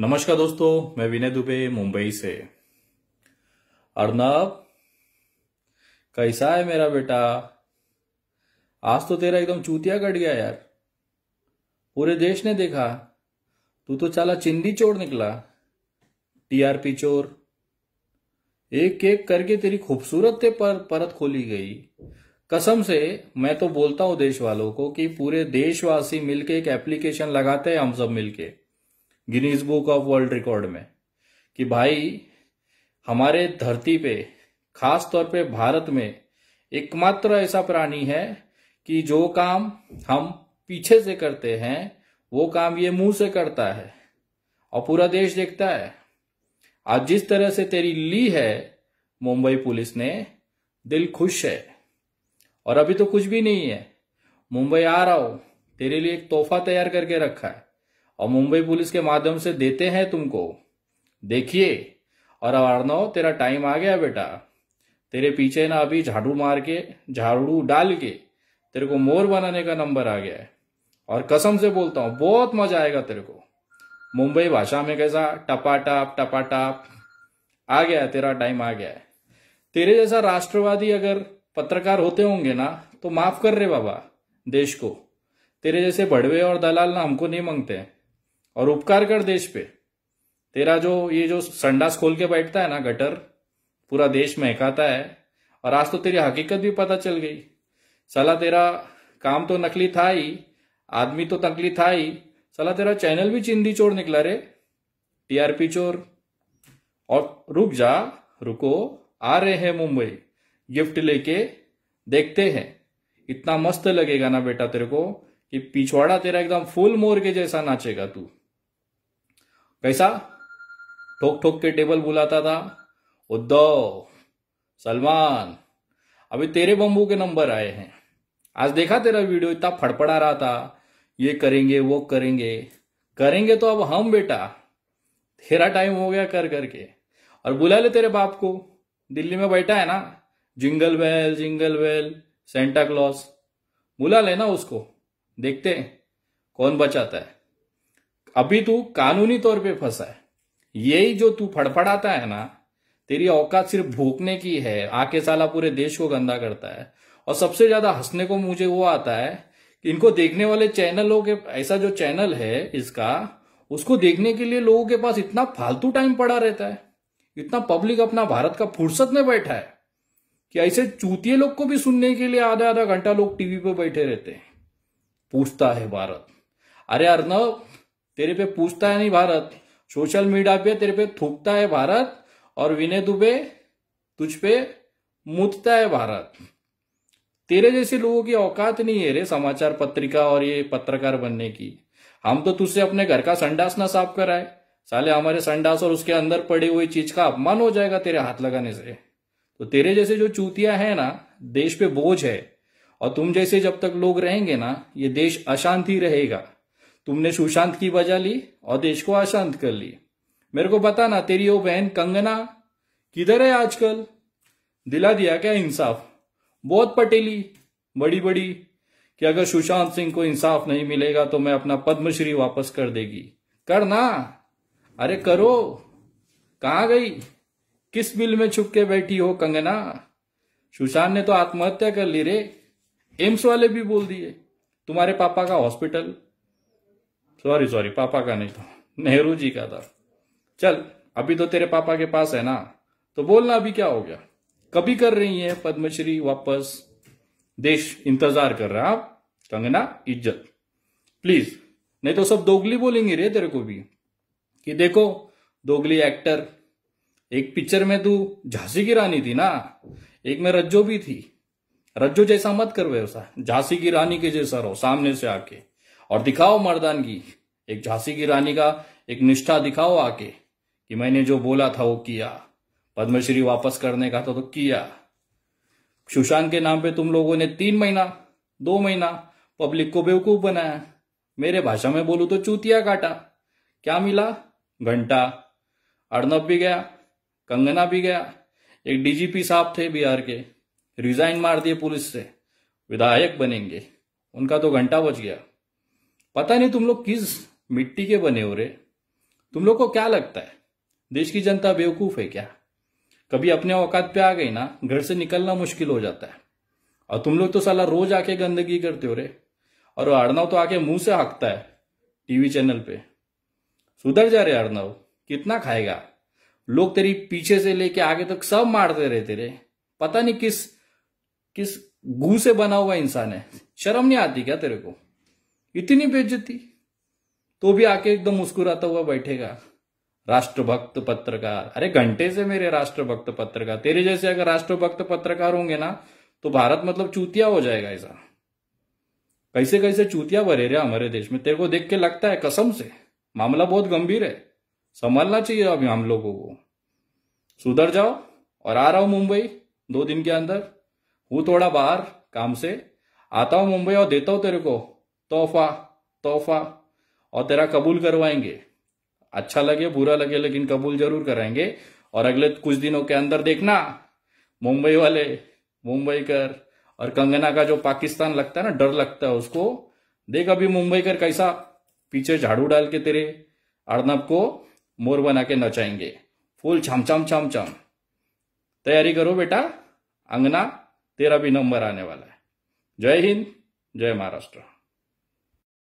नमस्कार दोस्तों मैं विनय दुबे मुंबई से अर्नब कैसा है मेरा बेटा आज तो तेरा एकदम चूतिया कट गया यार पूरे देश ने देखा तू तो चला चिंदी चोर निकला टीआरपी चोर एक एक करके तेरी खूबसूरत ते पर परत खोली गई कसम से मैं तो बोलता हूं देश वालों को कि पूरे देशवासी मिलके एक एप्लीकेशन लगाते हैं हम सब मिलके Guinness book of world record में कि भाई हमारे धरती पे खास तौर पे भारत में एकमात्र ऐसा प्राणी है कि जो काम हम पीछे से करते हैं वो काम ये मुंह से करता है और पूरा देश देखता है आज जिस तरह से तेरी ली है मुंबई पुलिस ने दिल खुश है और अभी तो कुछ भी नहीं है मुंबई आ रहा हो तेरे लिए एक तोहफा तैयार करके रखा है और मुंबई पुलिस के माध्यम से देते हैं तुमको देखिए और अर्णव तेरा टाइम आ गया बेटा तेरे पीछे ना अभी झाड़ू मार के झाड़ू डाल के तेरे को मोर बनाने का नंबर आ गया है और कसम से बोलता हूँ बहुत मजा आएगा तेरे को मुंबई भाषा में कैसा टपाटाप टपाटाप आ गया है तेरा टाइम आ गया है तेरे जैसा राष्ट्रवादी अगर पत्रकार होते होंगे ना तो माफ कर रहे बाबा देश को तेरे जैसे बड़वे और दलाल ना हमको नहीं मांगते हैं और उपकार कर देश पे तेरा जो ये जो संडास खोल के बैठता है ना गटर पूरा देश महकाता है और आज तो तेरी हकीकत भी पता चल गई सला तेरा काम तो नकली था ही आदमी तो नकली था ही सला तेरा चैनल भी चिंदी चोर निकला रे टीआरपी चोर और रुक जा रुको आ रहे हैं मुंबई गिफ्ट लेके देखते हैं इतना मस्त लगेगा ना बेटा तेरे को कि पिछवाड़ा तेरा एकदम फुल मोर के जैसा नाचेगा तू कैसा ठोक ठोक के टेबल बुलाता था उद्धव सलमान अभी तेरे बम्बू के नंबर आए हैं आज देखा तेरा वीडियो इतना फड़फड़ा रहा था ये करेंगे वो करेंगे करेंगे तो अब हम बेटा तेरा टाइम हो गया कर करके और बुला ले तेरे बाप को दिल्ली में बैठा है ना jingle bell jingle bell Santa Claus बुला लेना उसको देखते हैं कौन बचाता है अभी तू कानूनी तौर पे फंसा है यही जो तू फड़फड़ाता है ना तेरी औकात सिर्फ भूखने की है आके साला पूरे देश को गंदा करता है और सबसे ज्यादा हंसने को मुझे वो आता है कि इनको देखने वाले चैनलों के ऐसा जो चैनल है इसका उसको देखने के लिए लोगों के पास इतना फालतू टाइम पड़ा रहता है इतना पब्लिक अपना भारत का फुर्सत में बैठा है कि ऐसे चूतिए लोग को भी सुनने के लिए आधा आधा घंटा लोग टीवी पर बैठे रहते हैं पूछता है भारत अरे अर्नब तेरे पे पूछता है नहीं भारत सोशल मीडिया पे तेरे पे थूकता है भारत और विनय दुबे तुझ पे मुतता है भारत तेरे जैसे लोगों की औकात नहीं है रे समाचार पत्रिका और ये पत्रकार बनने की हम तो तुझसे अपने घर का संडास ना साफ कराए साले हमारे संडास और उसके अंदर पड़ी हुई चीज का अपमान हो जाएगा तेरे हाथ लगाने से तो तेरे जैसे जो चूतिया है ना देश पे बोझ है और तुम जैसे जब तक लोग रहेंगे ना ये देश अशांति रहेगा तुमने सुशांत की वजह ली और देश को अशांत कर ली मेरे को बताना तेरी वो बहन कंगना किधर है आजकल दिला दिया क्या इंसाफ बहुत पटेली बड़ी बड़ी कि अगर सुशांत सिंह को इंसाफ नहीं मिलेगा तो मैं अपना पद्मश्री वापस कर देगी कर ना अरे करो कहा गई किस बिल में छुप के बैठी हो कंगना सुशांत ने तो आत्महत्या कर ली रे एम्स वाले भी बोल दिए तुम्हारे पापा का हॉस्पिटल सॉरी सॉरी पापा का नहीं था तो। नेहरू जी का था चल अभी तो तेरे पापा के पास है ना तो बोलना अभी क्या हो गया कभी कर रही है पद्मश्री वापस देश इंतजार कर रहा आप कंगना इज्जत प्लीज नहीं तो सब दोगली बोलेंगे रे तेरे को भी कि देखो दोगली एक्टर एक पिक्चर में तू झांसी की रानी थी ना एक में रज्जो भी थी रज्जो जैसा मत कर वैसा झांसी की रानी के जैसा रहो सामने से आके और दिखाओ मर्दानगी एक झांसी की रानी का एक निष्ठा दिखाओ आके कि मैंने जो बोला था वो किया पद्मश्री वापस करने का था तो किया सुशांत के नाम पे तुम लोगों ने तीन महीना दो महीना पब्लिक को बेवकूफ बनाया मेरे भाषा में बोलू तो चूतिया काटा क्या मिला घंटा अर्नब भी गया कंगना भी गया एक डीजीपी साहब थे बिहार के रिजाइन मार दिए पुलिस से विधायक बनेंगे उनका तो घंटा बच गया पता नहीं तुम लोग किस मिट्टी के बने हो रहे तुम लोग को क्या लगता है देश की जनता बेवकूफ है क्या कभी अपने औकात पे आ गई ना घर से निकलना मुश्किल हो जाता है और तुम लोग तो साला रोज आके गंदगी करते हो रे और अड़नाव तो आके मुंह से हाँकता है टीवी चैनल पे सुधर जा रहे अड़नाव कितना खाएगा लोग तेरी पीछे से लेके आगे तक सब मारते रहते रे पता नहीं किस किस गू से बना हुआ इंसान है शर्म नहीं आती क्या तेरे को इतनी बेजती तो भी आके एकदम मुस्कुराता हुआ बैठेगा राष्ट्रभक्त पत्रकार अरे घंटे से मेरे राष्ट्रभक्त पत्रकार तेरे जैसे अगर राष्ट्रभक्त पत्रकार होंगे ना तो भारत मतलब चूतिया हो जाएगा ऐसा कैसे कैसे चूतिया भरे रहे हमारे देश में तेरे को देख के लगता है कसम से मामला बहुत गंभीर है संभालना चाहिए अभी हम लोगों को सुधर जाओ और आ रहा हूं मुंबई दो दिन के अंदर हूं थोड़ा बाहर काम से आता हूं मुंबई और देता हूं तेरे को तोहफा तोहफा और तेरा कबूल करवाएंगे अच्छा लगे बुरा लगे लेकिन कबूल जरूर कराएंगे और अगले कुछ दिनों के अंदर देखना मुंबई वाले मुंबई कर और कंगना का जो पाकिस्तान लगता है ना डर लगता है उसको देख अभी मुंबई कर कैसा पीछे झाड़ू डाल के तेरे अर्नब को मोर बना के नचाएंगे फुल छम छम छम छम तैयारी करो बेटा अंगना तेरा भी नंबर आने वाला है जय हिंद जय महाराष्ट्र